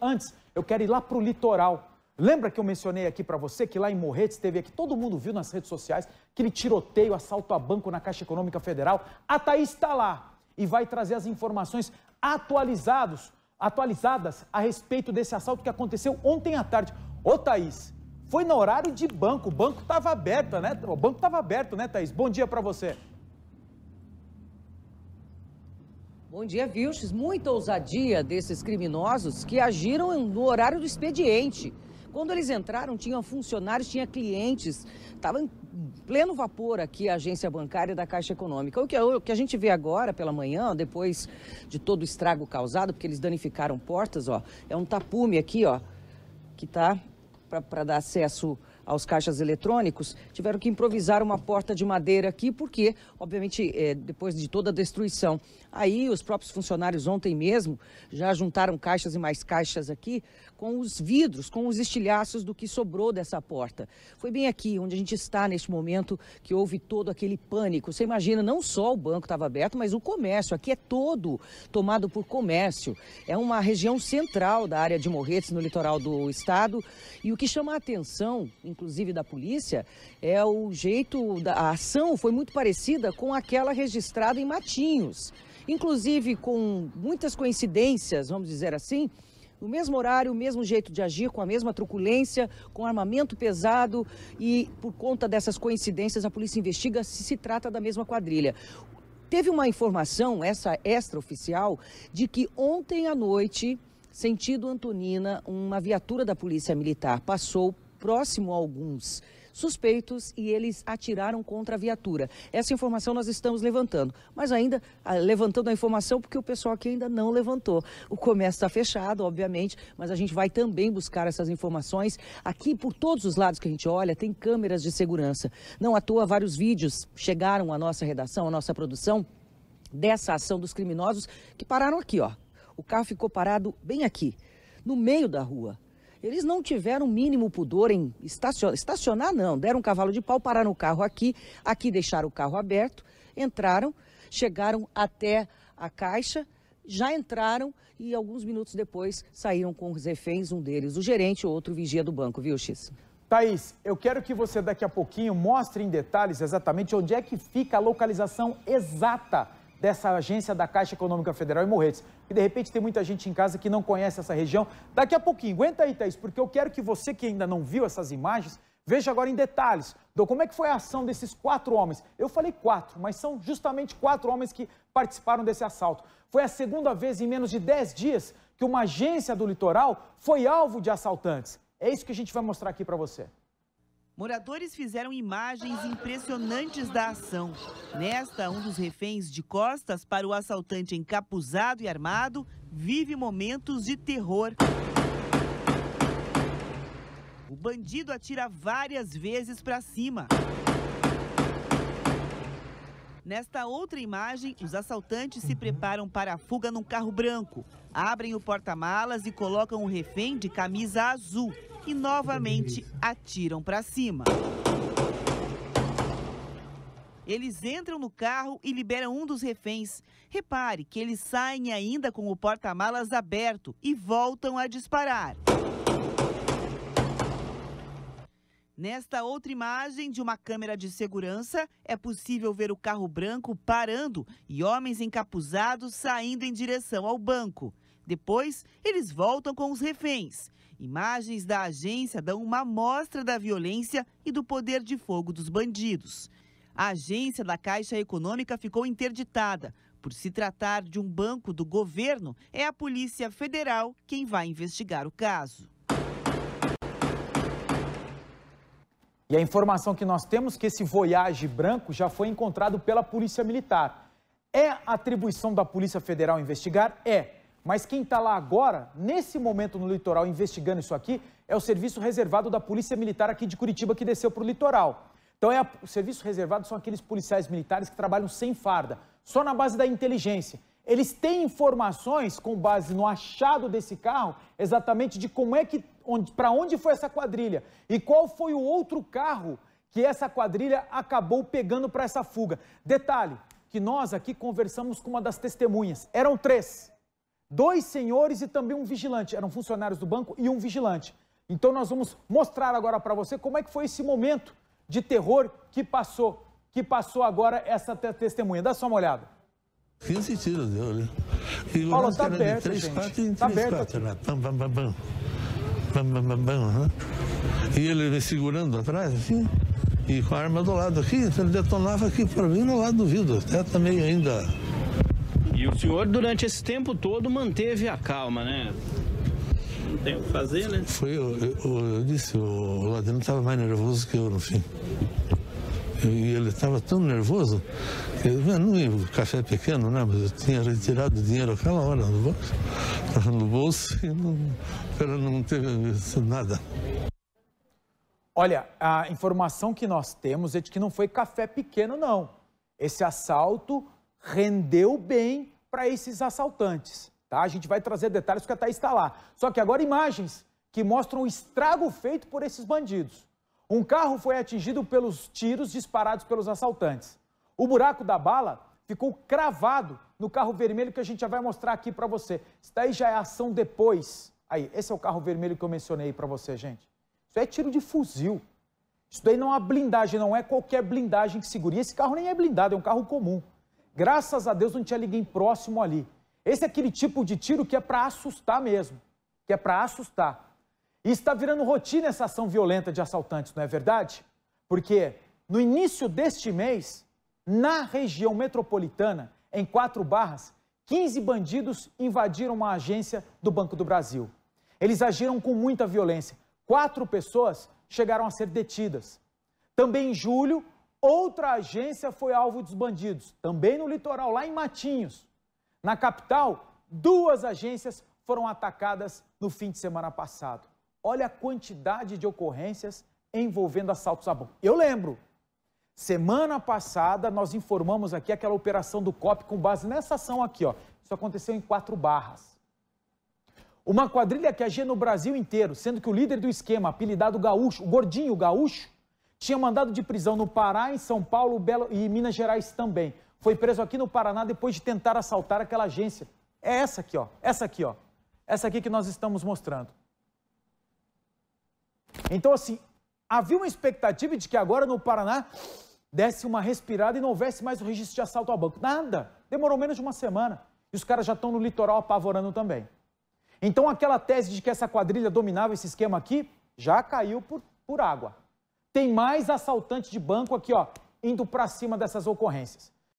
Antes, eu quero ir lá para o litoral. Lembra que eu mencionei aqui para você que lá em Morretes teve aqui, todo mundo viu nas redes sociais, aquele tiroteio, assalto a banco na Caixa Econômica Federal. A Thaís está lá e vai trazer as informações atualizados, atualizadas a respeito desse assalto que aconteceu ontem à tarde. Ô Thaís, foi no horário de banco, o banco estava aberto, né? O banco estava aberto, né Thaís? Bom dia para você. Bom dia, Vilches. Muita ousadia desses criminosos que agiram no horário do expediente. Quando eles entraram, tinham funcionários, tinha clientes. Estava em pleno vapor aqui a agência bancária da Caixa Econômica. O que, é o que a gente vê agora pela manhã, depois de todo o estrago causado, porque eles danificaram portas, ó, é um tapume aqui, ó, que tá para dar acesso aos caixas eletrônicos, tiveram que improvisar uma porta de madeira aqui, porque, obviamente, é, depois de toda a destruição. Aí, os próprios funcionários ontem mesmo já juntaram caixas e mais caixas aqui com os vidros, com os estilhaços do que sobrou dessa porta. Foi bem aqui, onde a gente está neste momento, que houve todo aquele pânico. Você imagina, não só o banco estava aberto, mas o comércio. Aqui é todo tomado por comércio. É uma região central da área de Morretes, no litoral do estado. E o que chama a atenção, em inclusive da polícia, é o jeito da a ação foi muito parecida com aquela registrada em Matinhos, inclusive com muitas coincidências, vamos dizer assim. No mesmo horário, o mesmo jeito de agir, com a mesma truculência, com armamento pesado e por conta dessas coincidências a polícia investiga se se trata da mesma quadrilha. Teve uma informação, essa extraoficial, de que ontem à noite, sentido Antonina, uma viatura da Polícia Militar passou próximo a alguns suspeitos e eles atiraram contra a viatura. Essa informação nós estamos levantando, mas ainda ah, levantando a informação porque o pessoal aqui ainda não levantou. O comércio está fechado, obviamente, mas a gente vai também buscar essas informações. Aqui, por todos os lados que a gente olha, tem câmeras de segurança. Não à toa, vários vídeos chegaram à nossa redação, à nossa produção, dessa ação dos criminosos que pararam aqui, ó. O carro ficou parado bem aqui, no meio da rua. Eles não tiveram mínimo pudor em estacionar, estacionar não, deram um cavalo de pau, pararam o carro aqui, aqui deixaram o carro aberto, entraram, chegaram até a caixa, já entraram e alguns minutos depois saíram com os reféns, um deles o gerente, o outro vigia do banco, viu, X? Thaís, eu quero que você daqui a pouquinho mostre em detalhes exatamente onde é que fica a localização exata dessa agência da Caixa Econômica Federal em Morretes. E de repente tem muita gente em casa que não conhece essa região. Daqui a pouquinho, aguenta aí, Thaís, porque eu quero que você que ainda não viu essas imagens, veja agora em detalhes do como é que foi a ação desses quatro homens. Eu falei quatro, mas são justamente quatro homens que participaram desse assalto. Foi a segunda vez em menos de dez dias que uma agência do litoral foi alvo de assaltantes. É isso que a gente vai mostrar aqui para você. Moradores fizeram imagens impressionantes da ação. Nesta, um dos reféns de costas para o assaltante encapuzado e armado vive momentos de terror. O bandido atira várias vezes para cima. Nesta outra imagem, os assaltantes se preparam para a fuga num carro branco. Abrem o porta-malas e colocam o refém de camisa azul e novamente atiram para cima. Eles entram no carro e liberam um dos reféns. Repare que eles saem ainda com o porta-malas aberto e voltam a disparar. Nesta outra imagem de uma câmera de segurança, é possível ver o carro branco parando e homens encapuzados saindo em direção ao banco. Depois, eles voltam com os reféns. Imagens da agência dão uma amostra da violência e do poder de fogo dos bandidos. A agência da Caixa Econômica ficou interditada. Por se tratar de um banco do governo, é a Polícia Federal quem vai investigar o caso. E a informação que nós temos é que esse Voyage branco já foi encontrado pela Polícia Militar. É atribuição da Polícia Federal investigar? É. Mas quem está lá agora, nesse momento no litoral, investigando isso aqui, é o serviço reservado da Polícia Militar aqui de Curitiba que desceu para o litoral. Então, é a, o serviço reservado são aqueles policiais militares que trabalham sem farda, só na base da inteligência. Eles têm informações com base no achado desse carro, exatamente de como é que, para onde foi essa quadrilha e qual foi o outro carro que essa quadrilha acabou pegando para essa fuga. Detalhe, que nós aqui conversamos com uma das testemunhas. Eram três dois senhores e também um vigilante. Eram funcionários do banco e um vigilante. Então nós vamos mostrar agora para você como é que foi esse momento de terror que passou, que passou agora essa testemunha. Dá só uma olhada. 15 sentido, deu, né? E o Paulo, tá aberto, gente. em tá 4, Bam, bam, bam, bam. Bam, bam, bam, E ele me segurando atrás, assim, e com a arma do lado aqui, então ele detonava aqui para mim no lado do vidro. Até também ainda e o senhor, durante esse tempo todo, manteve a calma, né? Não tem o que fazer, né? Foi, eu, eu, eu disse, o ladrão estava mais nervoso que eu no fim. E ele estava tão nervoso, eu não ia café pequeno, né? Mas eu tinha retirado o dinheiro aquela hora no bolso, no bolso e não, o cara não teve nada. Olha, a informação que nós temos é de que não foi café pequeno, não. Esse assalto rendeu bem para esses assaltantes. Tá? A gente vai trazer detalhes porque a Thaís está lá. Só que agora imagens que mostram o estrago feito por esses bandidos. Um carro foi atingido pelos tiros disparados pelos assaltantes. O buraco da bala ficou cravado no carro vermelho que a gente já vai mostrar aqui para você. Isso daí já é ação depois. Aí, esse é o carro vermelho que eu mencionei para você, gente. Isso é tiro de fuzil. Isso daí não é blindagem, não é qualquer blindagem que segura. E esse carro nem é blindado, é um carro comum. Graças a Deus não tinha ninguém próximo ali. Esse é aquele tipo de tiro que é para assustar mesmo, que é para assustar. E está virando rotina essa ação violenta de assaltantes, não é verdade? Porque no início deste mês, na região metropolitana, em Quatro Barras, 15 bandidos invadiram uma agência do Banco do Brasil. Eles agiram com muita violência. Quatro pessoas chegaram a ser detidas. Também em julho, Outra agência foi alvo dos bandidos, também no litoral, lá em Matinhos. Na capital, duas agências foram atacadas no fim de semana passado. Olha a quantidade de ocorrências envolvendo assaltos a banco. Eu lembro, semana passada nós informamos aqui aquela operação do COP com base nessa ação aqui, ó. Isso aconteceu em quatro barras. Uma quadrilha que agia no Brasil inteiro, sendo que o líder do esquema, apelidado Gaúcho, o Gordinho Gaúcho, tinha mandado de prisão no Pará, em São Paulo Belo e Minas Gerais também. Foi preso aqui no Paraná depois de tentar assaltar aquela agência. É essa aqui, ó. Essa aqui, ó. Essa aqui que nós estamos mostrando. Então, assim, havia uma expectativa de que agora no Paraná desse uma respirada e não houvesse mais o registro de assalto ao banco. Nada. Demorou menos de uma semana. E os caras já estão no litoral apavorando também. Então, aquela tese de que essa quadrilha dominava esse esquema aqui já caiu por, por água tem mais assaltante de banco aqui, ó, indo para cima dessas ocorrências.